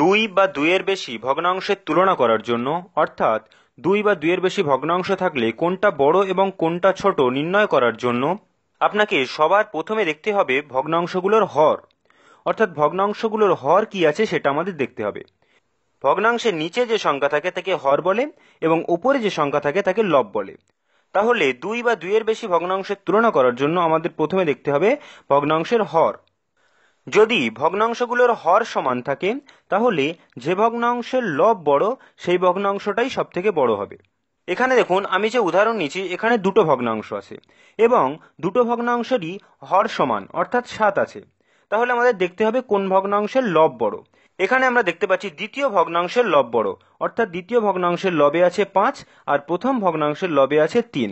দুই বা দুইয়ের বেশি ভগ্নাংশের তুলনা করার জন্য অর্থাৎ দুই বা দুইয়ের বেশি ভগ্নাংশ থাকলে কোনটা বড় এবং কোনটা ছোট নির্ণয় করার জন্য আপনাকে সবার প্রথমে দেখতে হবে ভগ্নাংশগুলোর হর অর্থাৎ ভগ্নাংশগুলোর হর কি আছে সেটা আমাদের দেখতে হবে ভগ্নাংশের নিচে যে সংখ্যা থাকে তাকে হর বলে এবং উপরে যে সংখ্যা থাকে তাকে লব বলে তাহলে দুই বা দুইয়ের বেশি ভগ্নাংশের তুলনা করার জন্য আমাদের প্রথমে দেখতে হবে ভগ্নাংশের হর যদি ভগ্নাংশগুলোর হর সমান থাকে তাহলে যে ভগ্নাংশের লব বড় সেই ভগ্নাংশটাই সব থেকে বড় হবে এখানে দেখুন আমি যে উদাহরণ নিয়েছি এখানে দুটো ভগ্নাংশ আছে এবং দুটো ভগ্নাংশেরই হর সমান অর্থাৎ সাত আছে তাহলে আমাদের দেখতে হবে কোন ভগ্নাংশের লব বড় এখানে আমরা দেখতে পাচ্ছি দ্বিতীয় ভগ্নাংশের লব বড় অর্থাৎ দ্বিতীয় ভগ্নাংশের লবে আছে পাঁচ আর প্রথম ভগ্নাংশের লবে আছে তিন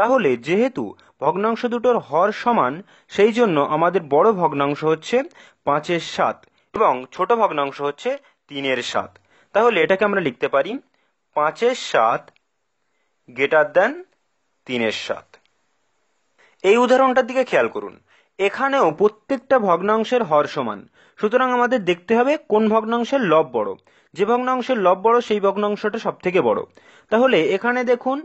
তাহলে যেহেতু ভগ্নাংশ দুটোর হর সমান সেই জন্য আমাদের বড় ভগ্নাংশ হচ্ছে পাঁচের সাত এবং ছোট ভগ্নাংশ হচ্ছে তিনের সাত তাহলে এটাকে আমরা লিখতে পারি পাঁচের সাত গেটার দেন তিনের সাত এই উদাহরণটার দিকে খেয়াল করুন এখানেও প্রত্যেকটা ভগ্নাংশের হর সমান সুতরাং আমাদের দেখতে হবে কোন ভগ্নাংশের লব বড় যে ভগ্নাংশের লব বড় সেই ভগ্নাংশটা সব থেকে বড় তাহলে এখানে দেখুন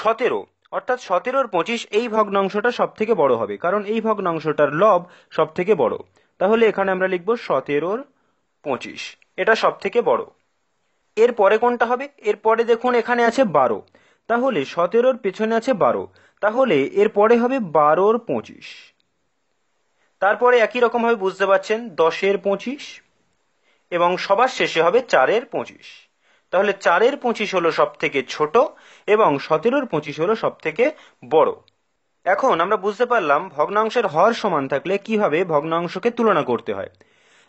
সতেরো অর্থাৎ সতেরোর পঁচিশ এই ভগ্নাংশটা সব থেকে বড় হবে কারণ এই ভগ্নাংশটার লব সব থেকে বড় তাহলে এখানে আমরা লিখব সতেরোর পঁচিশ এটা সব থেকে বড় এর পরে কোনটা হবে এরপরে দেখুন এখানে আছে বারো তাহলে সতেরোর পেছনে আছে বারো তাহলে এর পরে হবে বারোর পঁচিশ তারপরে একই রকমভাবে বুঝতে পারছেন দশের পঁচিশ এবং সবার শেষে হবে চারের পঁচিশ তাহলে চারের পঁচিশ হলো সব থেকে ছোট এবং সতেরোর পঁচিশ হলো সব থেকে বড় এখন আমরা বুঝতে পারলাম ভগ্নাংশের হর সমান থাকলে কিভাবে ভগ্নাংশকে তুলনা করতে হয়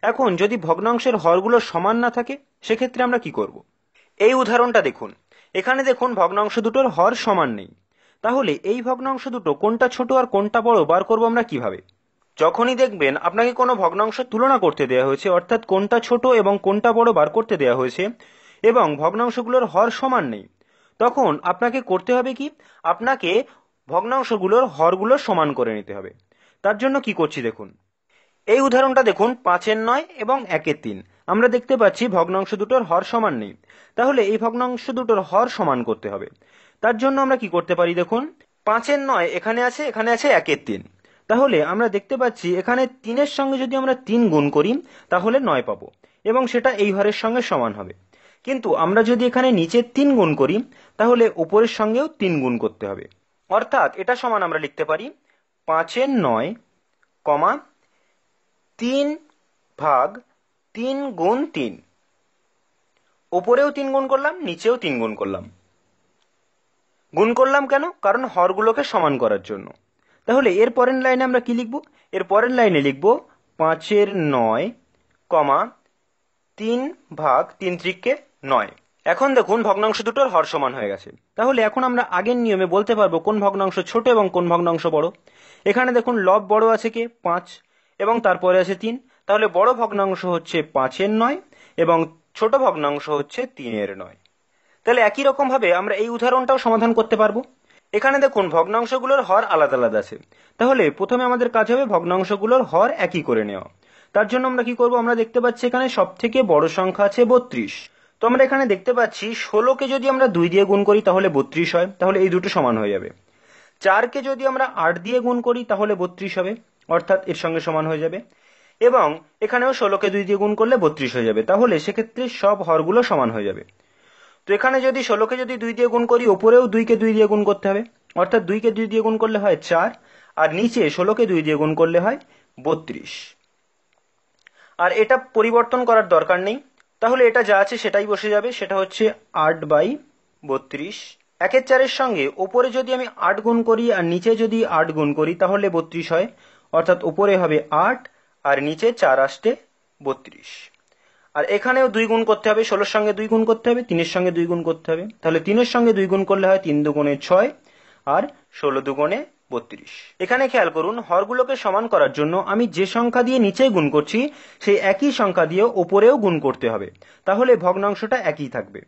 এখন যদি ভগ্নাংশের হরগুলো সমান না থাকে সেক্ষেত্রে আমরা কি করব। এই উদাহরণটা দেখুন এখানে দেখুন ভগ্নাংশ দুটোর হর সমান নেই তাহলে এই ভগ্নাংশ দুটো কোনটা ছোট আর কোনটা বড় বার করব আমরা কিভাবে যখনই দেখবেন আপনাকে কোনো ভগ্নাংশ তুলনা করতে দেওয়া হয়েছে অর্থাৎ কোনটা ছোট এবং কোনটা বড় বার করতে দেওয়া হয়েছে এবং ভগ্নাংশগুলোর হর সমান নেই তখন আপনাকে করতে হবে কি আপনাকে ভগ্নাংশগুলোর হরগুলো সমান করে নিতে হবে তার জন্য কি করছি দেখুন এই উদাহরণটা দেখুন পাঁচের নয় এবং একের তিন আমরা দেখতে পাচ্ছি ভগ্নাংশ দুটোর হর সমান নেই তাহলে এই ভগ্নাংশ দুটোর হর সমান করতে হবে তার জন্য আমরা কি করতে পারি দেখুন পাঁচের নয় এখানে আছে এখানে আছে একের তিন তাহলে আমরা দেখতে পাচ্ছি এখানে তিনের সঙ্গে যদি আমরা তিন গুণ করি তাহলে নয় পাবো এবং সেটা এই হরের সঙ্গে সমান হবে কিন্তু আমরা যদি এখানে নিচে তিন গুণ করি তাহলে উপরের সঙ্গেও তিন গুণ করতে হবে অর্থাৎ এটা সমান আমরা লিখতে পারি পাঁচের নয় কমা তিন ভাগ তিন গুণ তিন ওপরেও তিন গুণ করলাম নিচেও তিন গুণ করলাম গুণ করলাম কেন কারণ হরগুলোকে সমান করার জন্য তাহলে এর পরের লাইনে আমরা কি লিখব এর পরের লাইনে লিখব পাঁচের নয় কমা তিন ভাগ তিন ত্রিককে নয় এখন দেখুন ভগ্নাংশ দুটোর হর সমান হয়ে গেছে তাহলে এখন আমরা আগের নিয়মে বলতে পারবো কোন ভগ্নাংশ ছোট এবং কোন ভগ্নাংশ বড় এখানে দেখুন লব বড় আছে কে পাঁচ এবং তারপরে আছে তিন তাহলে বড় ভগ্নাংশ হচ্ছে পাঁচের নয় এবং ছোট ভগ্নাংশ হচ্ছে তিনের নয় তাহলে একই রকম ভাবে আমরা এই উদাহরণটাও সমাধান করতে পারবো এখানে দেখুন ভগ্নাংশগুলোর হর আলাদা আলাদা আছে তাহলে প্রথমে আমাদের কাজ হবে ভগ্নাংশগুলোর হর একই করে নেওয়া তার জন্য আমরা কি করব আমরা দেখতে পাচ্ছি এখানে সব থেকে বড় সংখ্যা আছে বত্রিশ তো আমরা এখানে দেখতে পাচ্ছি ষোলোকে যদি আমরা দুই দিয়ে গুণ করি তাহলে বত্রিশ হয় তাহলে এই দুটো সমান হয়ে যাবে চারকে যদি আমরা আট দিয়ে গুণ করি তাহলে বত্রিশ হবে অর্থাৎ এর সঙ্গে সমান হয়ে যাবে এবং এখানেও ষোলোকে দুই দিয়ে গুণ করলে বত্রিশ হয়ে যাবে তাহলে সেক্ষেত্রে সব হরগুলো সমান হয়ে যাবে তো এখানে যদি ষোলোকে যদি দুই দিয়ে গুণ করি ওপরেও দুইকে দুই দিয়ে গুণ করতে হবে অর্থাৎ দুইকে দুই দিয়ে গুণ করলে হয় চার আর নিচে ষোলোকে দুই দিয়ে গুণ করলে হয় বত্রিশ আর এটা পরিবর্তন করার দরকার নেই তাহলে এটা যা আছে সেটাই বসে যাবে সেটা হচ্ছে আট বাই বত্রিশ একের চারের সঙ্গে ওপরে যদি আমি আট গুণ করি আর নিচে যদি আট গুণ করি তাহলে বত্রিশ হয় অর্থাৎ ওপরে হবে আট আর নিচে চার আসতে বত্রিশ আর এখানেও দুই গুণ করতে হবে ষোলোর সঙ্গে দুই গুণ করতে হবে তিনের সঙ্গে দুই গুণ করতে হবে তাহলে তিনের সঙ্গে দুই গুণ করলে হয় তিন দুগুণে ছয় আর ষোলো দুগুণে বত্রিশ এখানে খেয়াল করুন হরগুলোকে সমান করার জন্য আমি যে সংখ্যা দিয়ে নিচে গুণ করছি সেই একই সংখ্যা দিয়ে ওপরেও গুণ করতে হবে তাহলে ভগ্নাংশটা একই থাকবে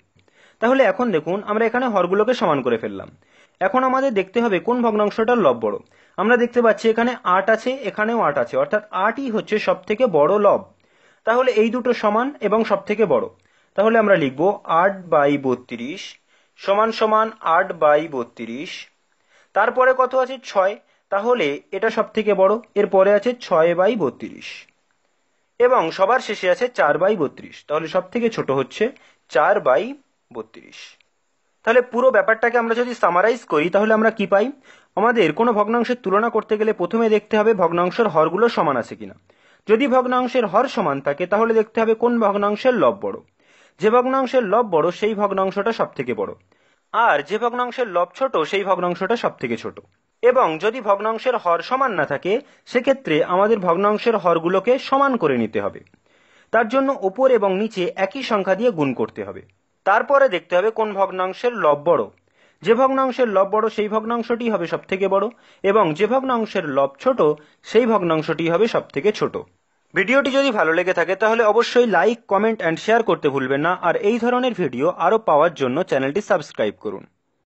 তাহলে এখন দেখুন আমরা এখানে হরগুলোকে সমান করে ফেললাম এখন আমাদের দেখতে হবে কোন ভগ্নাংশটার লব বড় আমরা দেখতে পাচ্ছি এখানে আট আছে এখানেও আট আছে অর্থাৎ আটই হচ্ছে সব থেকে বড় লব তাহলে এই দুটো সমান এবং সব থেকে বড় তাহলে আমরা লিখব আট বাই বত্রিশ সমান সমান আট বাই বত্রিশ তারপরে কত আছে ছয় তাহলে এটা সব থেকে বড় এরপরে আছে ছয় বাই বত্রিশ এবং সবার শেষে আছে চার বাই বত্রিশ তাহলে সব থেকে ছোট হচ্ছে চার বাই বত্রিশ তাহলে পুরো ব্যাপারটাকে আমরা যদি সামারাইজ করি তাহলে আমরা কি পাই আমাদের কোনো ভগ্নাংশের তুলনা করতে গেলে প্রথমে দেখতে হবে ভগ্নাংশের হরগুলো সমান আছে কিনা যদি ভগ্নাংশের হর সমান থাকে তাহলে দেখতে হবে কোন ভগ্নাংশের লব বড় যে ভগ্নাংশের লব বড় সেই ভগ্নাংশটা সব থেকে বড় আর যে ভগ্নাংশের লব ছোট সেই ভগ্নাংশটা সব থেকে ছোট এবং যদি ভগ্নাংশের হর সমান না থাকে সেক্ষেত্রে আমাদের ভগ্নাংশের হরগুলোকে সমান করে নিতে হবে তার জন্য ওপর এবং নিচে একই সংখ্যা দিয়ে গুণ করতে হবে তারপরে দেখতে হবে কোন ভগ্নাংশের লব বড় যে ভগ্নাংশের লব বড় সেই ভগ্নাংশটি হবে সব থেকে বড় এবং যে ভগ্নাংশের লব ছোট সেই ভগ্নাংশটি হবে সব থেকে ছোট ভিডিওটি যদি ভালো লেগে থাকে তাহলে অবশ্যই লাইক কমেন্ট অ্যান্ড শেয়ার করতে ভুলবেন না আর এই ধরনের ভিডিও আরও পাওয়ার জন্য চ্যানেলটি সাবস্ক্রাইব করুন